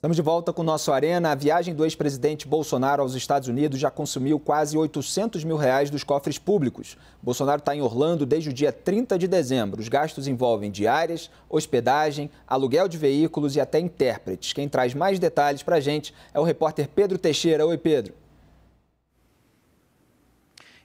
Estamos de volta com o nosso Arena. A viagem do ex-presidente Bolsonaro aos Estados Unidos já consumiu quase 800 mil reais dos cofres públicos. Bolsonaro está em Orlando desde o dia 30 de dezembro. Os gastos envolvem diárias, hospedagem, aluguel de veículos e até intérpretes. Quem traz mais detalhes para a gente é o repórter Pedro Teixeira. Oi, Pedro.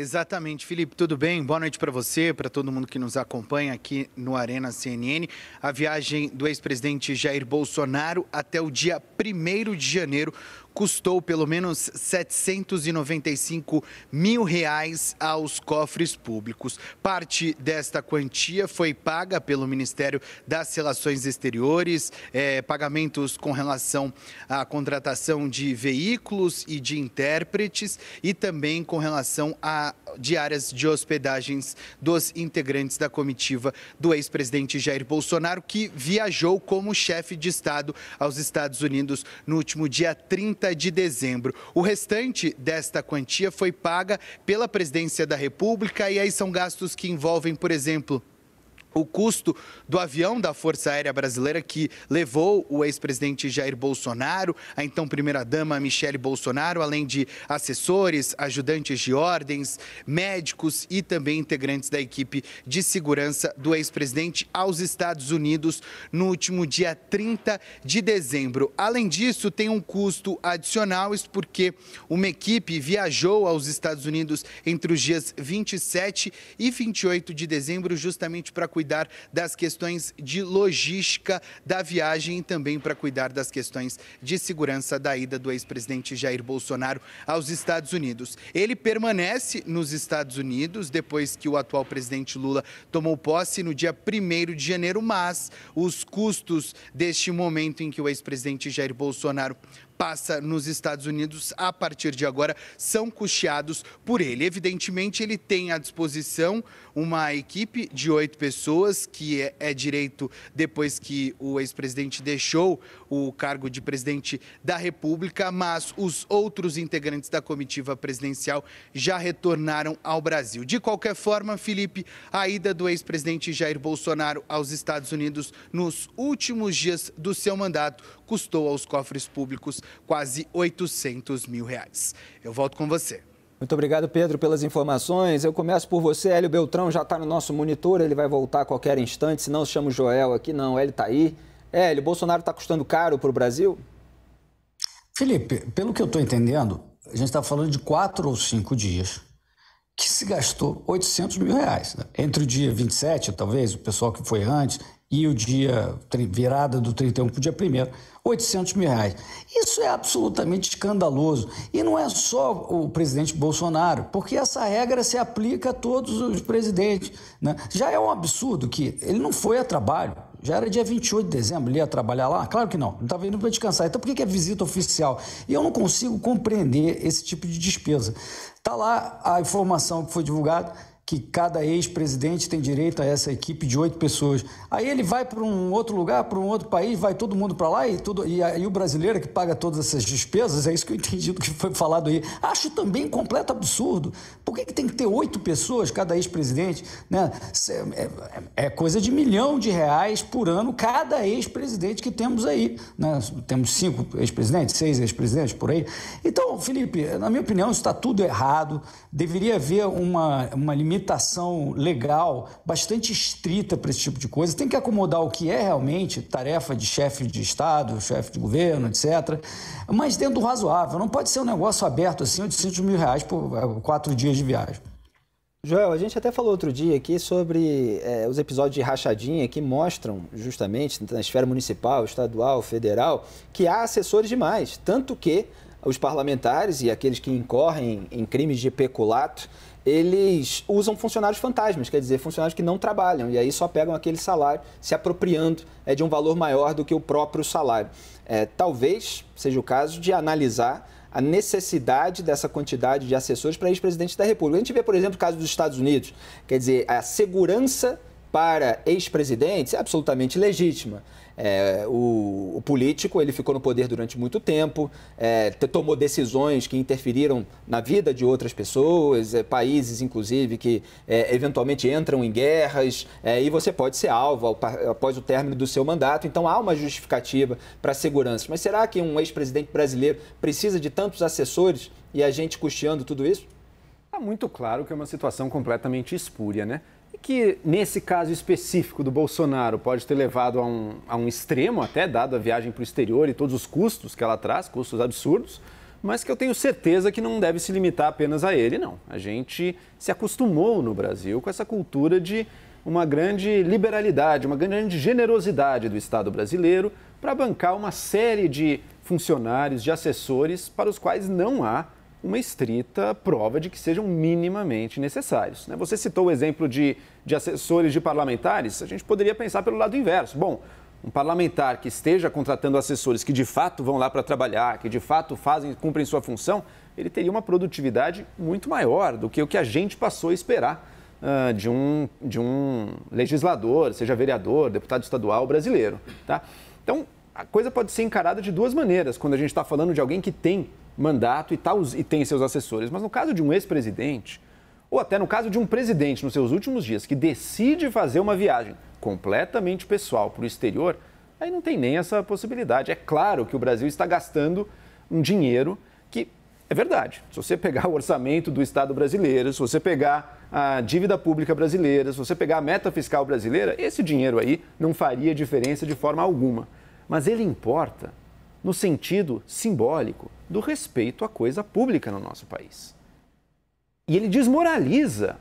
Exatamente, Felipe, tudo bem? Boa noite para você, para todo mundo que nos acompanha aqui no Arena CNN. A viagem do ex-presidente Jair Bolsonaro até o dia 1 de janeiro custou pelo menos 795 mil reais aos cofres públicos. Parte desta quantia foi paga pelo Ministério das Relações Exteriores, é, pagamentos com relação à contratação de veículos e de intérpretes e também com relação a diárias de hospedagens dos integrantes da comitiva do ex-presidente Jair Bolsonaro, que viajou como chefe de Estado aos Estados Unidos no último dia 30 30 de dezembro. O restante desta quantia foi paga pela Presidência da República e aí são gastos que envolvem, por exemplo, o custo do avião da Força Aérea Brasileira que levou o ex-presidente Jair Bolsonaro, a então primeira-dama Michele Bolsonaro, além de assessores, ajudantes de ordens, médicos e também integrantes da equipe de segurança do ex-presidente aos Estados Unidos no último dia 30 de dezembro. Além disso, tem um custo adicional, isso porque uma equipe viajou aos Estados Unidos entre os dias 27 e 28 de dezembro justamente para cuidar das questões de logística da viagem e também para cuidar das questões de segurança da ida do ex-presidente Jair Bolsonaro aos Estados Unidos. Ele permanece nos Estados Unidos depois que o atual presidente Lula tomou posse no dia 1 de janeiro, mas os custos deste momento em que o ex-presidente Jair Bolsonaro passa nos Estados Unidos a partir de agora são custeados por ele. Evidentemente, ele tem à disposição uma equipe de oito pessoas, que é, é direito depois que o ex-presidente deixou o cargo de presidente da República, mas os outros integrantes da comitiva presidencial já retornaram ao Brasil. De qualquer forma, Felipe, a ida do ex-presidente Jair Bolsonaro aos Estados Unidos nos últimos dias do seu mandato custou aos cofres públicos quase 800 mil reais. Eu volto com você. Muito obrigado, Pedro, pelas informações. Eu começo por você, Hélio Beltrão já está no nosso monitor, ele vai voltar a qualquer instante, se não chama o Joel aqui, não, Hélio está aí. Hélio, Bolsonaro está custando caro para o Brasil? Felipe, pelo que eu estou entendendo, a gente está falando de quatro ou cinco dias que se gastou 800 mil reais. Né? Entre o dia 27, talvez, o pessoal que foi antes, e o dia virada do 31 para o dia 1 800 mil reais. Isso é absolutamente escandaloso. E não é só o presidente Bolsonaro, porque essa regra se aplica a todos os presidentes. Né? Já é um absurdo que ele não foi a trabalho, já era dia 28 de dezembro, ele ia trabalhar lá? Claro que não, não estava indo para descansar. Então por que, é visita oficial? E eu não consigo compreender esse tipo de despesa. Está lá a informação que foi divulgada, que cada ex-presidente tem direito a essa equipe de oito pessoas. Aí ele vai para um outro lugar, para um outro país, vai todo mundo para lá e, tudo, e, o brasileiro que paga todas essas despesas, é isso que eu entendi do que foi falado aí. Acho também completo absurdo. Por que, que tem que ter oito pessoas, cada ex-presidente? Né? É, é, é, coisa de milhão de reais por ano cada ex-presidente que temos aí. Né? Temos cinco ex-presidentes, seis ex-presidentes por aí. Então, Felipe, na minha opinião, isso está tudo errado. Deveria haver uma, uma limitação limitação legal bastante estrita para esse tipo de coisa, tem que acomodar o que é realmente tarefa de chefe de Estado, chefe de governo, etc. Mas dentro do razoável, não pode ser um negócio aberto assim, de 100 mil reais por eh, quatro dias de viagem. Joel, a gente até falou outro dia aqui sobre é, os episódios de rachadinha que mostram justamente na esfera municipal, estadual, federal, que há assessores demais, tanto que os parlamentares e aqueles que incorrem em crimes de peculato eles usam funcionários fantasmas, quer dizer, funcionários que não trabalham e aí só pegam aquele salário, se apropriando é, de um valor maior do que o próprio salário. É, talvez seja o caso de analisar a necessidade dessa quantidade de assessores para ex-presidente da República. A gente vê, por exemplo, o caso dos Estados Unidos, quer dizer, a segurança para ex-presidentes é absolutamente legítima. É, o, o, político ele ficou no poder durante muito tempo, é, tomou decisões que interferiram na vida de outras pessoas, é, países inclusive que é, eventualmente entram em guerras é, e você pode ser alvo ao, após o término do seu mandato. Então há uma justificativa para a segurança. Mas será que um ex-presidente brasileiro precisa de tantos assessores e a gente custeando tudo isso? Está muito claro que é uma situação completamente espúria, né? E que, nesse caso específico do Bolsonaro, pode ter levado a um, a um extremo, até dado a viagem para o exterior e todos os custos que ela traz, custos absurdos, mas que eu tenho certeza que não deve se limitar apenas a ele, não. A gente se acostumou no Brasil com essa cultura de uma grande liberalidade, uma grande generosidade do Estado brasileiro para bancar uma série de funcionários, de assessores para os quais não há uma estrita prova de que sejam minimamente necessários. Né? Você citou o exemplo de, de assessores de parlamentares, a gente poderia pensar pelo lado inverso. Bom, um parlamentar que esteja contratando assessores que de fato vão lá para trabalhar, que de fato fazem, cumprem sua função, ele teria uma produtividade muito maior do que o que a gente passou a esperar uh, de, um, de um legislador, seja vereador, deputado estadual brasileiro. Tá? Então, a coisa pode ser encarada de duas maneiras quando a gente está falando de alguém que tem mandato e, tá, e tem seus assessores. Mas no caso de um ex-presidente, ou até no caso de um presidente nos seus últimos dias que decide fazer uma viagem completamente pessoal para o exterior, aí não tem nem essa possibilidade. É claro que o Brasil está gastando um dinheiro que é verdade. Se você pegar o orçamento do Estado brasileiro, se você pegar a dívida pública brasileira, se você pegar a meta fiscal brasileira, esse dinheiro aí não faria diferença de forma alguma. Mas ele importa no sentido simbólico do respeito à coisa pública no nosso país. E ele desmoraliza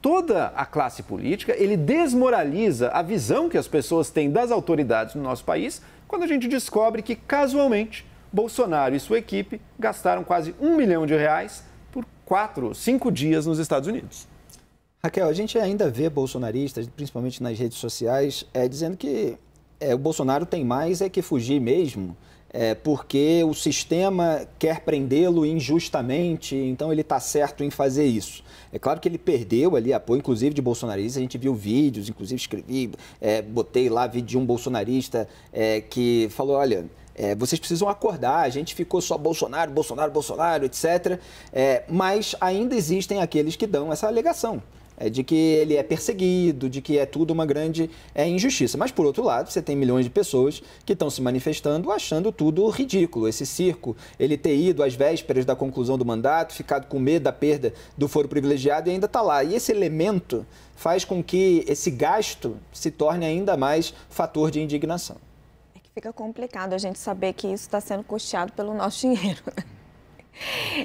toda a classe política, ele desmoraliza a visão que as pessoas têm das autoridades no nosso país quando a gente descobre que, casualmente, Bolsonaro e sua equipe gastaram quase um milhão de reais por quatro, cinco dias nos Estados Unidos. Raquel, a gente ainda vê bolsonaristas, principalmente nas redes sociais, é, dizendo que é, o Bolsonaro tem mais é que fugir mesmo é, porque o sistema quer prendê-lo injustamente, então ele está certo em fazer isso. É claro que ele perdeu ali apoio, inclusive de bolsonaristas, a gente viu vídeos, inclusive escrevi, é, botei lá vídeo de um bolsonarista é, que falou, olha... É, vocês precisam acordar, a gente ficou só Bolsonaro, Bolsonaro, Bolsonaro, etc. É, mas ainda existem aqueles que dão essa alegação é de que ele é perseguido, de que é tudo uma grande é, injustiça. Mas, por outro lado, você tem milhões de pessoas que estão se manifestando achando tudo ridículo. Esse circo, ele ter ido às vésperas da conclusão do mandato, ficado com medo da perda do foro privilegiado e ainda está lá. E esse elemento faz com que esse gasto se torne ainda mais fator de indignação. É que fica complicado a gente saber que isso está sendo custeado pelo nosso dinheiro.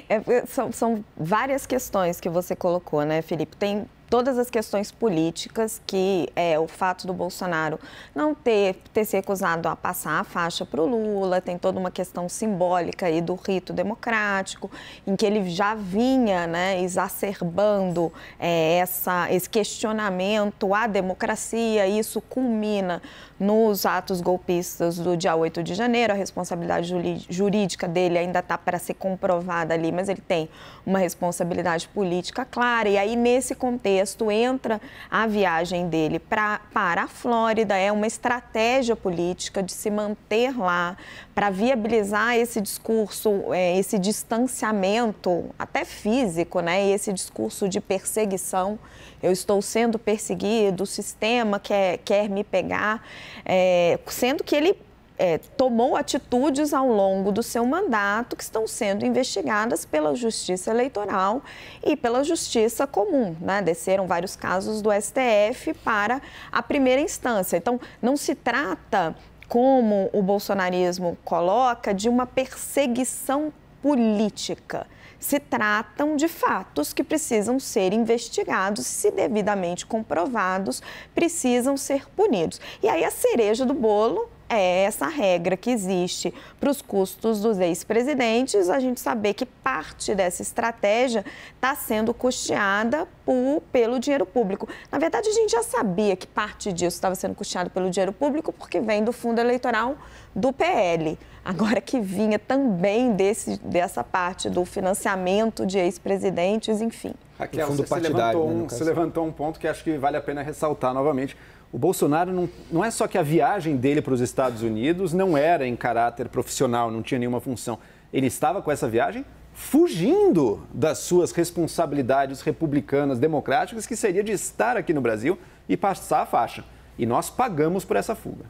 É, são, são várias questões que você colocou, né, Felipe? Tem todas as questões políticas que é, o fato do Bolsonaro não ter, ter se recusado a passar a faixa para o Lula, tem toda uma questão simbólica aí do rito democrático, em que ele já vinha né, exacerbando é, essa, esse questionamento à democracia, e isso culmina nos atos golpistas do dia 8 de janeiro, a responsabilidade jurídica dele ainda está para ser comprovada ali, mas ele tem uma responsabilidade política clara, e aí nesse contexto contexto entra a viagem dele pra, para a Flórida, é uma estratégia política de se manter lá, para viabilizar esse discurso, é, esse distanciamento, até físico, né? esse discurso de perseguição. Eu estou sendo perseguido, o sistema quer, quer me pegar, é, sendo que ele é, tomou atitudes ao longo do seu mandato que estão sendo investigadas pela Justiça Eleitoral e pela Justiça Comum. Né? Desceram vários casos do STF para a primeira instância. Então, não se trata, como o bolsonarismo coloca, de uma perseguição política se tratam de fatos que precisam ser investigados e, se devidamente comprovados, precisam ser punidos. E aí a cereja do bolo é essa regra que existe para os custos dos ex-presidentes, a gente saber que parte dessa estratégia está sendo custeada por, pelo dinheiro público. Na verdade, a gente já sabia que parte disso estava sendo custeado pelo dinheiro público porque vem do fundo eleitoral do PL. Agora que vinha também desse, dessa parte do financiamento de ex-presidentes, enfim. Raquel, você, levantou né, um, você levantou um ponto que acho que vale a pena ressaltar novamente o Bolsonaro não, não é só que a viagem dele para os Estados Unidos não era em caráter profissional, não tinha nenhuma função. Ele estava com essa viagem fugindo das suas responsabilidades republicanas, democráticas, que seria de estar aqui no Brasil e passar a faixa. E nós pagamos por essa fuga.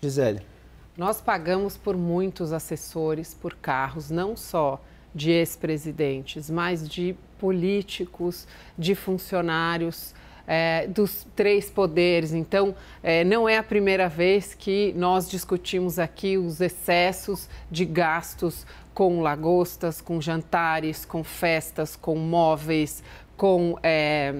Gisele. Nós pagamos por muitos assessores, por carros, não só de ex-presidentes, mas de políticos, de funcionários é, dos três poderes. Então, é, não é a primeira vez que nós discutimos aqui os excessos de gastos com lagostas, com jantares, com festas, com móveis, com. É,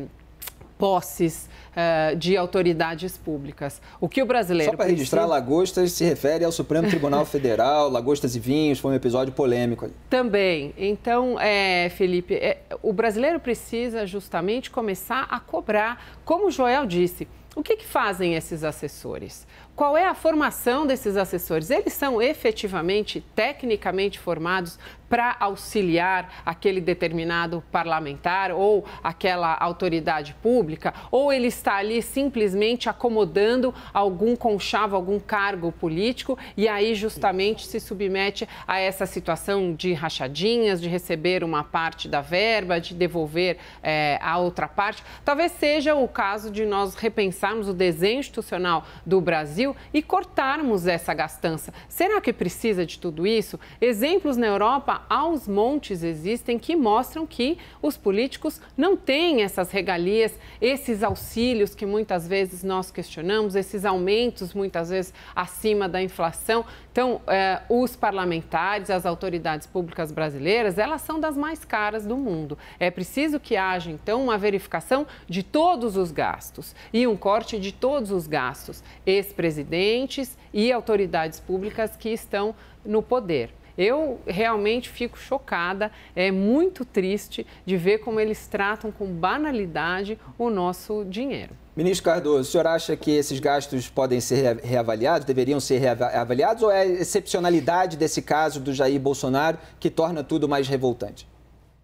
posses uh, de autoridades públicas. O que o brasileiro. Só para precisa... registrar, Lagostas se refere ao Supremo Tribunal Federal, Lagostas e Vinhos, foi um episódio polêmico. Ali. Também. Então, é, Felipe, é, o brasileiro precisa justamente começar a cobrar, como o Joel disse. O que, que fazem esses assessores? Qual é a formação desses assessores? Eles são efetivamente, tecnicamente formados para auxiliar aquele determinado parlamentar ou aquela autoridade pública? Ou ele está ali simplesmente acomodando algum conchavo, algum cargo político e aí justamente se submete a essa situação de rachadinhas, de receber uma parte da verba, de devolver é, a outra parte? Talvez seja o caso de nós repensarmos o desenho institucional do Brasil Brasil e cortarmos essa gastança. Será que precisa de tudo isso? Exemplos na Europa aos montes existem que mostram que os políticos não têm essas regalias, esses auxílios que muitas vezes nós questionamos, esses aumentos muitas vezes acima da inflação. Então, eh, os parlamentares, as autoridades públicas brasileiras, elas são das mais caras do mundo. É preciso que haja, então, uma verificação de todos os gastos e um corte de todos os gastos. Ex presidentes e autoridades públicas que estão no poder. Eu realmente fico chocada, é muito triste de ver como eles tratam com banalidade o nosso dinheiro. Ministro Cardoso, o senhor acha que esses gastos podem ser reavaliados, deveriam ser reavaliados, ou é a excepcionalidade desse caso do Jair Bolsonaro que torna tudo mais revoltante?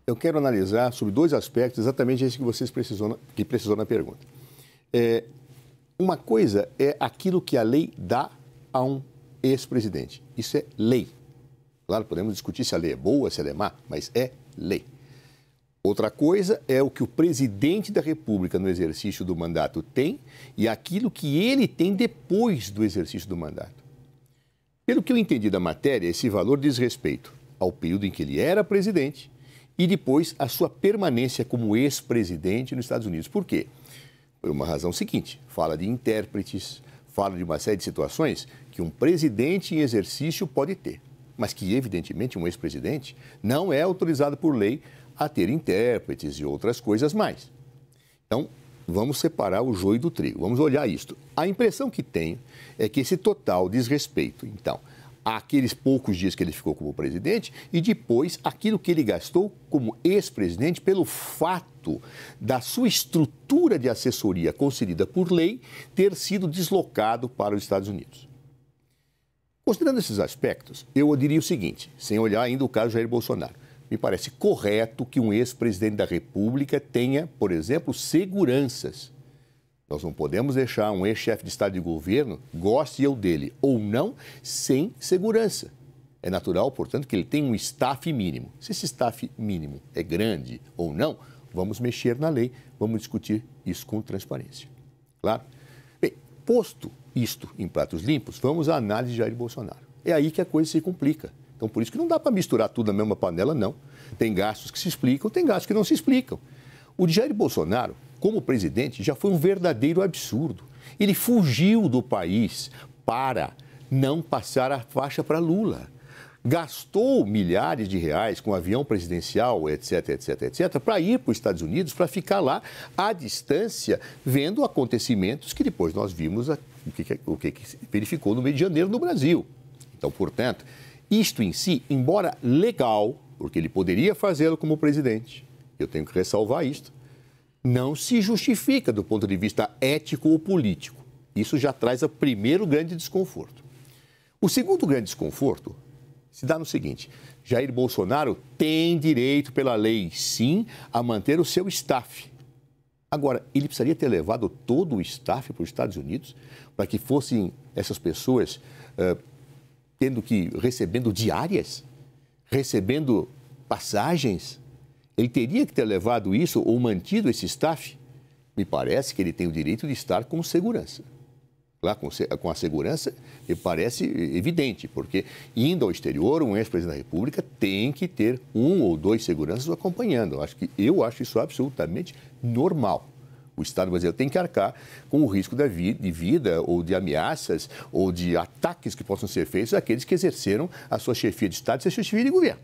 Eu quero analisar sobre dois aspectos, exatamente esse que vocês precisou, que precisou na pergunta. É, uma coisa é aquilo que a lei dá a um ex-presidente. Isso é lei. Claro, podemos discutir se a lei é boa, se ela é má, mas é lei. Outra coisa é o que o presidente da República, no exercício do mandato, tem e aquilo que ele tem depois do exercício do mandato. Pelo que eu entendi da matéria, esse valor diz respeito ao período em que ele era presidente e depois a sua permanência como ex-presidente nos Estados Unidos. Por quê? Por uma razão seguinte: fala de intérpretes, fala de uma série de situações que um presidente em exercício pode ter, mas que, evidentemente, um ex-presidente não é autorizado por lei a ter intérpretes e outras coisas mais. Então, vamos separar o joio do trigo, vamos olhar isto. A impressão que tenho é que esse total desrespeito, então, aqueles poucos dias que ele ficou como presidente e depois aquilo que ele gastou como ex-presidente pelo fato da sua estrutura de assessoria concedida por lei ter sido deslocado para os Estados Unidos. Considerando esses aspectos, eu diria o seguinte, sem olhar ainda o caso Jair Bolsonaro. Me parece correto que um ex-presidente da República tenha, por exemplo, seguranças nós não podemos deixar um ex-chefe de Estado e de governo, goste eu dele ou não, sem segurança. É natural, portanto, que ele tenha um staff mínimo. Se esse staff mínimo é grande ou não, vamos mexer na lei, vamos discutir isso com transparência. Claro? Bem, posto isto em pratos limpos, vamos à análise de Jair Bolsonaro. É aí que a coisa se complica. Então, por isso que não dá para misturar tudo na mesma panela, não. Tem gastos que se explicam, tem gastos que não se explicam. O de Jair Bolsonaro como presidente já foi um verdadeiro absurdo. Ele fugiu do país para não passar a faixa para Lula. Gastou milhares de reais com avião presidencial, etc, etc, etc, para ir para os Estados Unidos, para ficar lá à distância, vendo acontecimentos que depois nós vimos o, que, o que verificou no mês de janeiro no Brasil. Então, portanto, isto em si, embora legal, porque ele poderia fazê-lo como presidente, eu tenho que ressalvar isto, não se justifica do ponto de vista ético ou político. Isso já traz o primeiro grande desconforto. O segundo grande desconforto se dá no seguinte: Jair Bolsonaro tem direito pela lei, sim, a manter o seu staff. Agora, ele precisaria ter levado todo o staff para os Estados Unidos para que fossem essas pessoas uh, tendo que recebendo diárias, recebendo passagens. Ele teria que ter levado isso ou mantido esse staff. Me parece que ele tem o direito de estar com segurança. Lá com, com a segurança, me parece evidente, porque indo ao exterior, um ex-presidente da República tem que ter um ou dois seguranças acompanhando. Eu acho que, eu acho isso absolutamente normal. O Estado brasileiro tem que arcar com o risco vi de vida ou de ameaças ou de ataques que possam ser feitos àqueles que exerceram a sua chefia de Estado e a sua chefia de governo.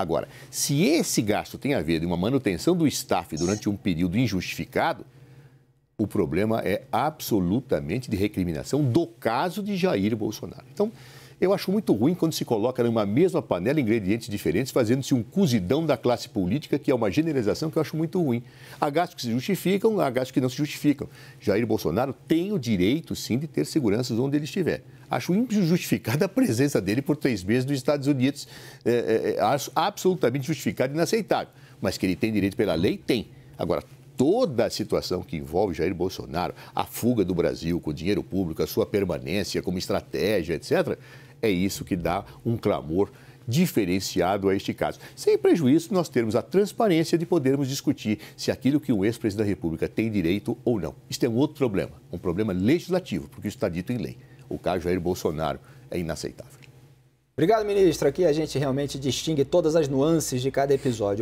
Agora, se esse gasto tem a ver de uma manutenção do staff durante um período injustificado, o problema é absolutamente de recriminação do caso de Jair Bolsonaro. Então, eu acho muito ruim quando se coloca numa mesma panela ingredientes diferentes, fazendo-se um cozidão da classe política, que é uma generalização que eu acho muito ruim. Há gastos que se justificam, há gastos que não se justificam. Jair Bolsonaro tem o direito, sim, de ter seguranças onde ele estiver. Acho injustificada a presença dele por três meses nos Estados Unidos. É, é, é absolutamente justificado e inaceitável. Mas que ele tem direito pela lei, tem. Agora, toda a situação que envolve Jair Bolsonaro, a fuga do Brasil com dinheiro público, a sua permanência como estratégia, etc., é isso que dá um clamor diferenciado a este caso. Sem prejuízo, nós termos a transparência de podermos discutir se aquilo que um ex-presidente da República tem direito ou não. Isso é um outro problema, um problema legislativo, porque isso está dito em lei. O caso Jair Bolsonaro é inaceitável. Obrigado, ministro. Aqui a gente realmente distingue todas as nuances de cada episódio.